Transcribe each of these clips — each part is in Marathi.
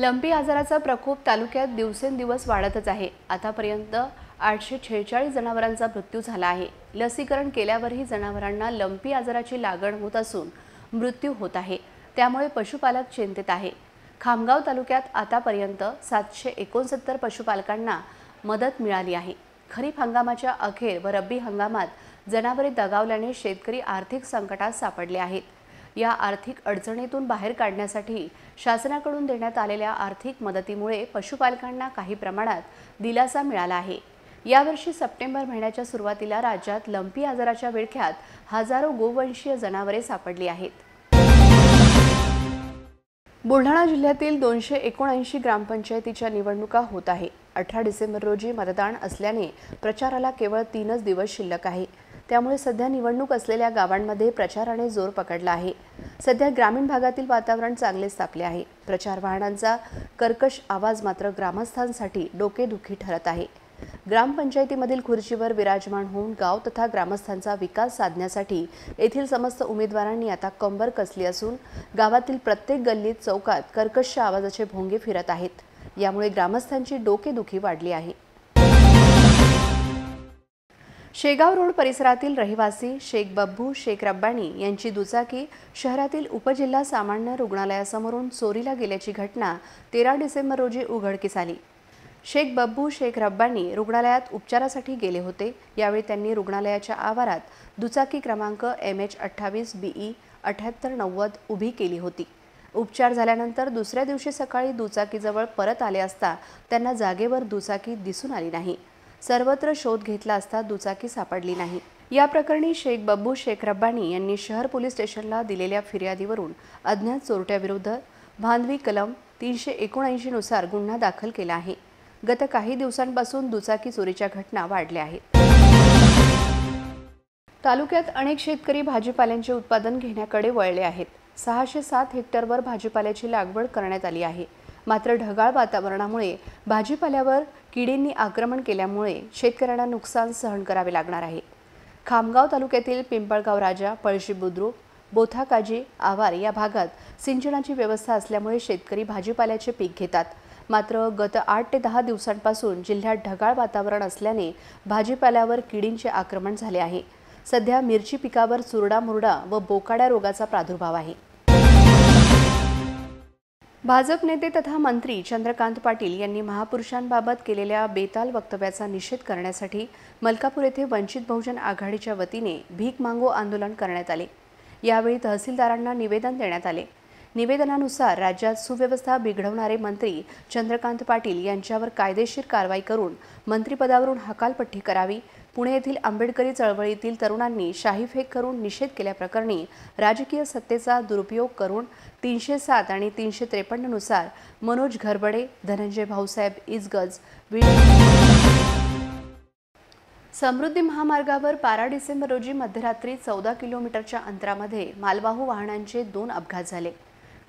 लंपी आजाराचा प्रकोप तालुक्यात दिवसेंदिवस वाढतच आहे आतापर्यंत आठशे छेचाळीस जनावरांचा मृत्यू झाला आहे लसीकरण केल्यावरही जनावरांना लंपी आजाराची लागण होत असून मृत्यू होत आहे त्यामुळे पशुपालक चिंतित आहे खामगाव तालुक्यात आतापर्यंत सातशे एकोणसत्तर पशुपालकांना मदत मिळाली आहे खरीप हंगामाच्या अखेर व रब्बी हंगामात जनावरे दगावल्याने शेतकरी आर्थिक संकटात सापडले आहेत या आर्थिक अडचणीतून बाहेर काढण्यासाठी शासनाकडून देण्यात आलेल्या आर्थिक मदतीमुळे पशुपालकांना काही प्रमाणात दिलासा मिळाला आहे यावर्षी सप्टेंबर महिन्याच्या सुरुवातीला राज्यात लंपी आजाराच्या विळख्यात हजारो गोवंशीय जनावरे सापडली आहेत बुलढाणा जिल्ह्यातील दोनशे एकोणऐंशी ग्रामपंचायतीच्या निवडणुका होत आहे अठरा डिसेंबर रोजी मतदान असल्याने प्रचाराला केवळ तीनच दिवस शिल्लक आहे त्यामुळे सध्या निवडणूक असलेल्या गावांमध्ये प्रचाराने जोर पकडला आहे सध्या ग्रामीण भागातील वातावरण चांगलेच तापले आहे प्रचार वाहनांचा कर्कश आवाज मात्र ग्रामस्थांसाठी डोकेदुखी ठरत आहे ग्रामपंचायतीमधील खुर्चीवर विराजमान होऊन गाव तथा ग्रामस्थांचा विकास साधण्यासाठी येथील समस्त उमेदवारांनी आता कंबर कसली असून गावातील प्रत्येक गल्लीत चौकात कर्कश आवाजाचे भोंगे फिरत आहेत यामुळे ग्रामस्थांची डोकेदुखी वाढली आहे शेगाव रोड परिसरातील रहिवासी शेख बब्बू शेख रब्बानी यांची दुचाकी शहरातील उपजिल्हा सामान्य रुग्णालयासमोरून चोरीला गेल्याची घटना तेरा डिसेंबर रोजी उघडकीस आली शेख बब्बू शेख रब्बानी रुग्णालयात उपचारासाठी गेले होते यावेळी त्यांनी रुग्णालयाच्या आवारात दुचाकी क्रमांक एम एच अठ्ठावीस बीई अठ्ठ्याहत्तर नव्वद उभी केली होती उपचार झाल्यानंतर दुसऱ्या दिवशी सकाळी दुचाकीजवळ परत आले असता त्यांना जागेवर दुचाकी दिसून आली नाही सर्वत्र शोध घेतला असता दुचाकी सापडली नाही या प्रकरणी शेख बब्बू शेख रब्बानी यांनी शहर पोलीस स्टेशनला दिलेल्या फिर्यादीवरून अज्ञात चोरट्याविरुद्ध भांधवी कलम तीनशे नुसार गुन्हा दाखल केला आहे गत काही दिवसांपासून दुचाकी चोरीच्या घटना वाढल्या आहेत तालुक्यात अनेक शेतकरी भाजीपाल्यांचे उत्पादन घेण्याकडे वळले आहेत सहाशे सात हेक्टरवर भाजीपाल्याची लागवड करण्यात आली आहे मात्र ढगाळ वातावरणामुळे भाजीपाल्यावर किडींनी आक्रमण केल्यामुळे शेतकऱ्यांना नुकसान सहन करावे लागणार आहे खामगाव तालुक्यातील पिंपळगाव राजा पळशी बुद्रुक बोथाकाजी आवार या भागात सिंचनाची व्यवस्था असल्यामुळे शेतकरी भाजीपाल्याचे पीक घेतात मात्र गत आठ ते दहा दिवसांपासून जिल्ह्यात ढगाळ वातावरण असल्याने भाजीपाल्यावर किडींचे आक्रमण झाले आहे सध्या मिरची पिकावर चुरडा मुरडा व बोकाड्या रोगाचा प्रादुर्भाव आहे भाजप नेते तथा मंत्री चंद्रकांत पाटील यांनी महापुरुषांबाबत केलेल्या बेताल वक्तव्याचा निषेध करण्यासाठी मलकापूर येथे वंचित बहुजन आघाडीच्या वतीने भीक मांगो आंदोलन करण्यात आले यावेळी तहसीलदारांना निवेदन देण्यात आले निवेदनानुसार राज्यात सुव्यवस्था बिघडवणारे मंत्री चंद्रकांत पाटील यांच्यावर कायदेशीर कारवाई करून मंत्रिपदावरून हकालपट्टी करावी पुणे येथील आंबेडकरी चळवळीतील तरुणांनी शाही फेक करून निषेध केल्याप्रकरणी राजकीय सत्तेचा दुरुपयोग करून तीनशे सात आणि तीनशे त्रेपन्ननुसार मनोज घरबडे धनंजय भाऊसाहेब इजगज समृद्धी महामार्गावर बारा डिसेंबर रोजी मध्यरात्री चौदा किलोमीटरच्या अंतरामध्ये मालवाहू वाहनांचे दोन अपघात झाले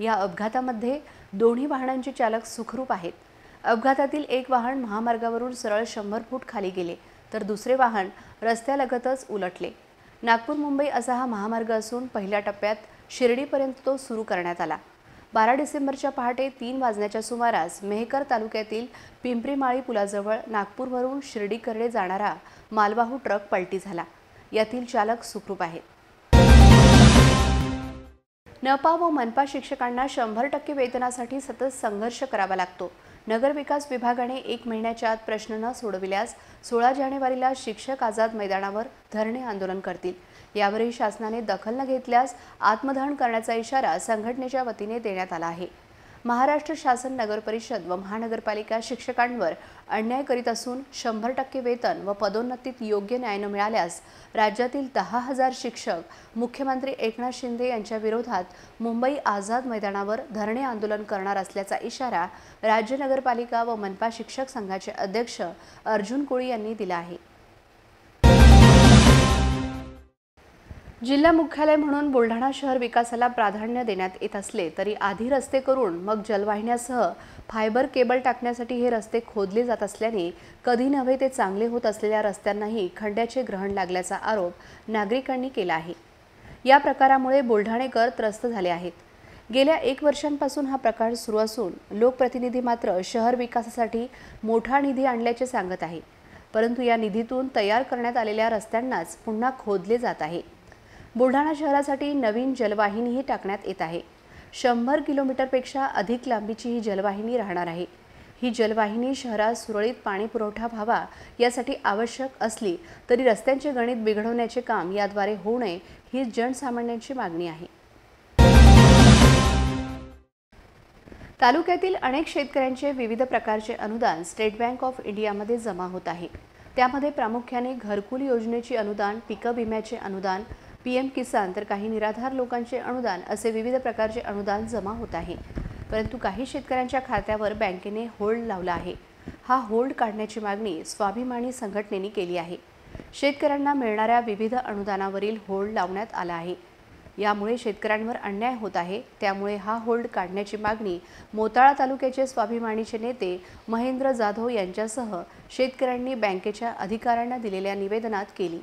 या अपघातामध्ये दोन्ही वाहनांचे चालक सुखरूप आहेत अपघातातील एक वाहन महामार्गावरून सरळ शंभर फूट खाली गेले तर दुसरे वाहन रस्त्यालगतच उलटले नागपूर मुंबई असा हा महामार्ग असून पहिल्या टप्प्यात शिर्डीपर्यंत तो सुरू करण्यात आला बारा डिसेंबरच्या पहाटे तीन वाजण्याच्या सुमारास मेहकर तालुक्यातील पिंपरीमाळी पुलाजवळ नागपूरवरून शिर्डीकडे जाणारा मालवाहू ट्रक पलटी झाला यातील चालक सुखरूप आहेत नपा व मनपा शिक्षकांना शंभर टक्के वेतनासाठी सतत संघर्ष करावा लागतो नगरविकास विभागाने एक महिन्याच्या आत प्रश्न न सोडविल्यास सोळा जानेवारीला शिक्षक आझाद मैदानावर धरणे आंदोलन करतील यावरही शासनाने दखल न घेतल्यास आत्मदहन करण्याचा इशारा संघटनेच्या वतीने देण्यात आला आहे महाराष्ट्र शासन नगरपरिषद व महानगरपालिका शिक्षकांवर अन्याय करीत असून शंभर टक्के वेतन व पदोन्नतीत योग्य न्याय न मिळाल्यास राज्यातील दहा हजार शिक्षक मुख्यमंत्री एकनाथ शिंदे यांच्या विरोधात मुंबई आझाद मैदानावर धरणे आंदोलन करणार असल्याचा इशारा राज्य नगरपालिका व मनपा शिक्षक संघाचे अध्यक्ष अर्जुन कोळी यांनी दिला आहे जिल्हा मुख्यालय म्हणून बुलढाणा शहर विकासाला प्राधान्य देण्यात येत असले तरी आधी रस्ते करून मग जलवाहिन्यासह फायबर केबल टाकण्यासाठी हे रस्ते खोदले जात असल्याने कधी नव्हे ते चांगले होत असलेल्या रस्त्यांनाही खंड्याचे ग्रहण लागल्याचा आरोप नागरिकांनी केला आहे या प्रकारामुळे बुलढाणेकर त्रस्त झाले आहेत गेल्या एक वर्षांपासून हा प्रकार सुरू असून लोकप्रतिनिधी मात्र शहर विकासासाठी मोठा निधी आणल्याचे सांगत आहे परंतु या निधीतून तयार करण्यात आलेल्या रस्त्यांनाच पुन्हा खोदले जात आहे बुलढाणा शहरासाठी नवीन जलवाहिनीही टाकण्यात येत आहे शंभर किलोमीटरपेक्षा अधिक लांबीची ही जलवाहिनी राहणार आहे ही जलवाहिनी शहरात सुरळीत पाणी पुरवठा व्हावा यासाठी आवश्यक असली तरी रस्त्यांचे गणित बिघडवण्याचे काम याद्वारे होऊ नये ही जनसामान्यांची मागणी आहे तालुक्यातील अनेक शेतकऱ्यांचे विविध प्रकारचे अनुदान स्टेट बँक ऑफ इंडियामध्ये जमा होत आहे त्यामध्ये प्रामुख्याने घरकुल योजनेची अनुदान पीक विम्याचे अनुदान पी एम किसान तर काही निराधार लोकांचे अनुदान असे विविध प्रकारचे अनुदान जमा होत आहे परंतु काही शेतकऱ्यांच्या खात्यावर बँकेने होल्ड लावला आहे हा होल्ड काढण्याची मागणी स्वाभिमानी संघटनेने केली आहे शेतकऱ्यांना मिळणाऱ्या विविध अनुदानावरील होल्ड लावण्यात आला आहे यामुळे शेतकऱ्यांवर अन्याय होत आहे त्यामुळे हा होल्ड काढण्याची मागणी मोताळा तालुक्याचे स्वाभिमानीचे नेते महेंद्र जाधव यांच्यासह शेतकऱ्यांनी बँकेच्या अधिकाऱ्यांना दिलेल्या निवेदनात केली